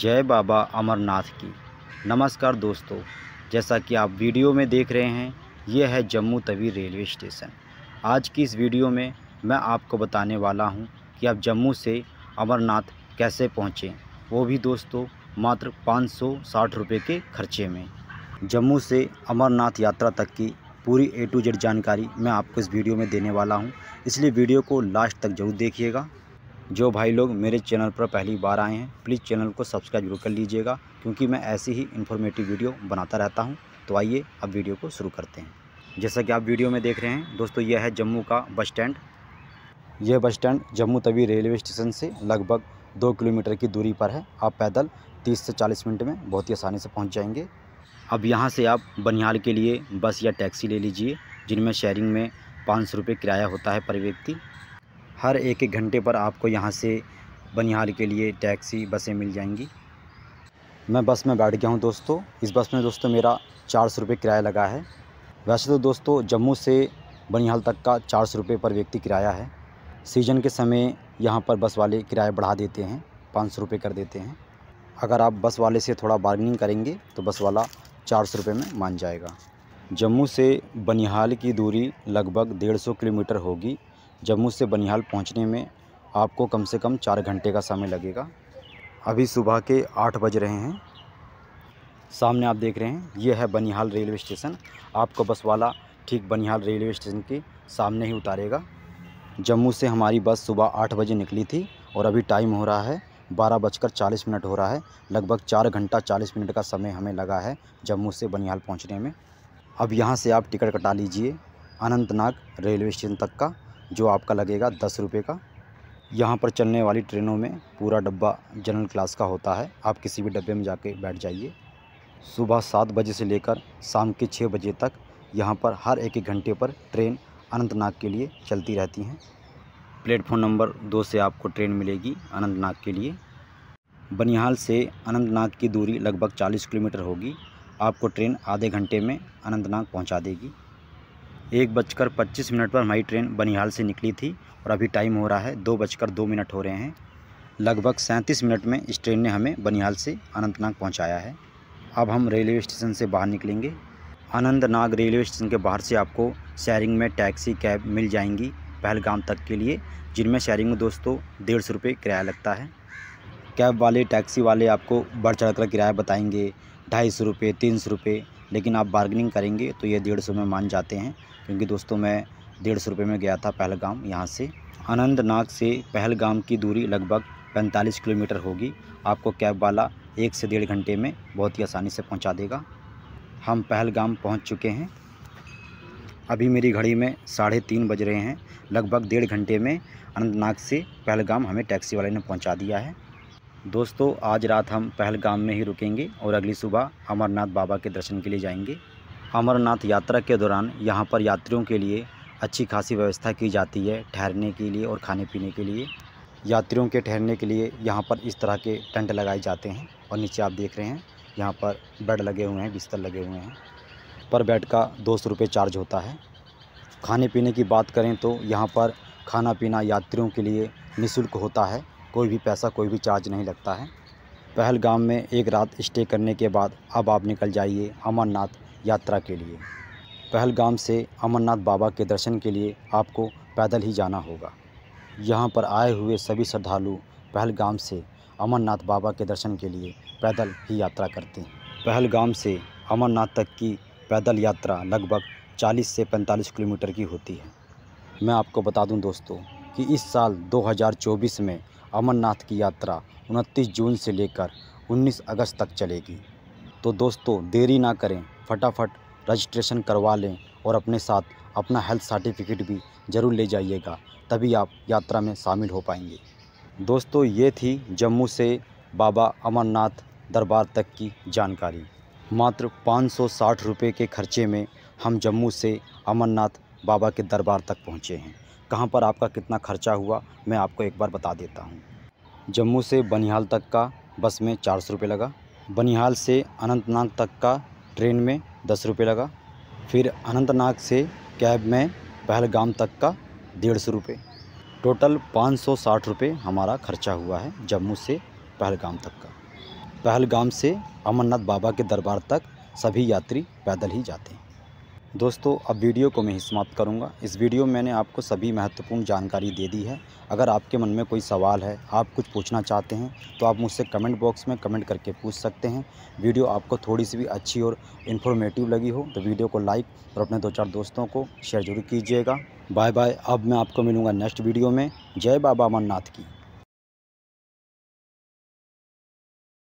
जय बाबा अमरनाथ की नमस्कार दोस्तों जैसा कि आप वीडियो में देख रहे हैं यह है जम्मू तवी रेलवे स्टेशन आज की इस वीडियो में मैं आपको बताने वाला हूं कि आप जम्मू से अमरनाथ कैसे पहुंचें वो भी दोस्तों मात्र पाँच सौ साठ रुपये के खर्चे में जम्मू से अमरनाथ यात्रा तक की पूरी ए टू जेड जानकारी मैं आपको इस वीडियो में देने वाला हूँ इसलिए वीडियो को लास्ट तक जरूर देखिएगा जो भाई लोग मेरे चैनल पर पहली बार आए हैं प्लीज़ चैनल को सब्सक्राइब जरूर कर लीजिएगा क्योंकि मैं ऐसी ही इन्फॉर्मेटिव वीडियो बनाता रहता हूँ तो आइए अब वीडियो को शुरू करते हैं जैसा कि आप वीडियो में देख रहे हैं दोस्तों यह है जम्मू का बस स्टैंड यह bus stand Jammu Tawi railway station से लगभग दो किलोमीटर की दूरी पर है आप पैदल तीस से चालीस मिनट में बहुत ही आसानी से पहुँच जाएंगे अब यहाँ से आप बनिहाल के लिए बस या टैक्सी ले लीजिए जिनमें शेयरिंग में पाँच सौ रुपये किराया होता है पर व्यक्ति हर एक एक घंटे पर आपको यहाँ से बनिहाल के लिए टैक्सी बसें मिल जाएंगी मैं बस में बैठ गया हूँ दोस्तों इस बस में दोस्तों मेरा चार सौ रुपये किराया लगा है वैसे तो दोस्तों जम्मू से बनिहाल तक का चार सौ रुपये पर व्यक्ति किराया है सीजन के समय यहाँ पर बस वाले किराया बढ़ा देते हैं पाँच सौ रुपये कर देते हैं अगर आप बस वाले से थोड़ा बार्गनिंग करेंगे तो बस वाला चार सौ रुपये में मान जाएगा जम्मू से बनिहाल की दूरी लगभग डेढ़ सौ किलोमीटर होगी जम्मू से बनिहाल पहुंचने में आपको कम से कम चार घंटे का समय लगेगा अभी सुबह के आठ बज रहे हैं सामने आप देख रहे हैं ये है बनिहाल रेलवे स्टेशन आपको बस वाला ठीक बनिहाल रेलवे स्टेशन के सामने ही उतारेगा जम्मू से हमारी बस सुबह आठ बजे निकली थी और अभी टाइम हो रहा है बारह बजकर चालीस मिनट हो रहा है लगभग चार घंटा चालीस मिनट का समय हमें लगा है जम्मू से बनिहाल पहुंचने में अब यहाँ से आप टिकट कटा लीजिए अनंतनाग रेलवे स्टेशन तक का जो आपका लगेगा दस रुपये का यहाँ पर चलने वाली ट्रेनों में पूरा डब्बा जनरल क्लास का होता है आप किसी भी डब्बे में जाके बैठ जाइए सुबह सात बजे से लेकर शाम के छः बजे तक यहाँ पर हर एक एक घंटे पर ट्रेन अनंतनाग के लिए चलती रहती हैं प्लेटफॉर्म नंबर दो से आपको ट्रेन मिलेगी अनंतनाग के लिए बनिहाल से अनंतनाग की दूरी लगभग चालीस किलोमीटर होगी आपको ट्रेन आधे घंटे में अनंतनाग पहुँचा देगी एक बजकर पच्चीस मिनट पर हमारी ट्रेन बनिहाल से निकली थी और अभी टाइम हो रहा है दो बजकर दो मिनट हो रहे हैं लगभग सैंतीस मिनट में इस ट्रेन ने हमें बनिहाल से अनंतनाग पहुंचाया है अब हम रेलवे स्टेशन से बाहर निकलेंगे अनंतनाग रेलवे स्टेशन के बाहर से आपको शेयरिंग में टैक्सी कैब मिल जाएंगी पहलगाम तक के लिए जिनमें शेयरिंग में दोस्तों डेढ़ सौ रुपये किराया लगता है कैब वाले टैक्सी वाले आपको बढ़ चढ़ कर किराया बताएँगे ढाई सौ रुपये तीन सौ रुपये लेकिन आप बार्गनिंग करेंगे तो ये डेढ़ सौ में मान जाते हैं क्योंकि दोस्तों मैं डेढ़ सौ रुपये में गया था पहलगाम यहाँ से अनंतनाग से पहलगाम की दूरी लगभग पैंतालीस किलोमीटर होगी आपको कैब वाला एक से डेढ़ घंटे में बहुत ही आसानी से पहुंचा देगा हम पहलगाम पहुंच चुके हैं अभी मेरी घड़ी में साढ़े तीन बज रहे हैं लगभग डेढ़ घंटे में अनंतनाग से पहलगाम हमें टैक्सी वाले ने पहुंचा दिया है दोस्तों आज रात हम पहलगाम में ही रुकेंगे और अगली सुबह अमरनाथ बाबा के दर्शन के लिए जाएंगे अमरनाथ यात्रा के दौरान यहाँ पर यात्रियों के लिए अच्छी खासी व्यवस्था की जाती है ठहरने के लिए और खाने पीने के लिए यात्रियों के ठहरने के लिए यहाँ पर इस तरह के टेंट लगाए जाते हैं और नीचे आप देख रहे हैं यहाँ पर बेड लगे हुए हैं बिस्तर लगे हुए हैं पर बेड का दो सौ रुपये चार्ज होता है खाने पीने की बात करें तो यहाँ पर खाना पीना यात्रियों के लिए निःशुल्क होता है कोई भी पैसा कोई भी चार्ज नहीं लगता है पहलगाम में एक रात स्टे करने के बाद अब आप निकल जाइए अमरनाथ यात्रा के लिए पहलगाम से अमरनाथ बाबा के दर्शन के लिए आपको पैदल ही जाना होगा यहाँ पर आए हुए सभी श्रद्धालु पहलगाम से अमरनाथ बाबा के दर्शन के लिए पैदल ही यात्रा करते हैं पहलगाम से अमरनाथ तक की पैदल यात्रा लगभग 40 से 45 किलोमीटर की होती है मैं आपको बता दूं दोस्तों कि इस साल 2024 में अमरनाथ की यात्रा 29 जून से लेकर 19 अगस्त तक चलेगी तो दोस्तों देरी ना करें फटाफट रजिस्ट्रेशन करवा लें और अपने साथ अपना हेल्थ सर्टिफिकेट भी ज़रूर ले जाइएगा तभी आप यात्रा में शामिल हो पाएंगे दोस्तों ये थी जम्मू से बाबा अमरनाथ दरबार तक की जानकारी मात्र पाँच सौ के खर्चे में हम जम्मू से अमरनाथ बाबा के दरबार तक पहुँचे हैं कहाँ पर आपका कितना खर्चा हुआ मैं आपको एक बार बता देता हूँ जम्मू से बनिहाल तक का बस में चार सौ रुपये लगा बनिहाल से अनंतनाग तक का ट्रेन में दस रुपये लगा फिर अनंतनाग से कैब में पहलगाम तक का डेढ़ सौ रुपये टोटल पाँच सौ साठ रुपये हमारा खर्चा हुआ है जम्मू से पहलगाम तक का पहलगाम से अमरनाथ बाबा के दरबार तक सभी यात्री पैदल ही जाते हैं दोस्तों अब वीडियो को मैं ही समाप्त करूँगा इस वीडियो में मैंने आपको सभी महत्वपूर्ण जानकारी दे दी है अगर आपके मन में कोई सवाल है आप कुछ पूछना चाहते हैं तो आप मुझसे कमेंट बॉक्स में कमेंट करके पूछ सकते हैं वीडियो आपको थोड़ी सी भी अच्छी और इन्फॉर्मेटिव लगी हो तो वीडियो को लाइक और अपने दो चार दोस्तों को शेयर जरूर कीजिएगा बाय बाय अब मैं आपको मिलूँगा नेक्स्ट वीडियो में जय बाबा अमरनाथ की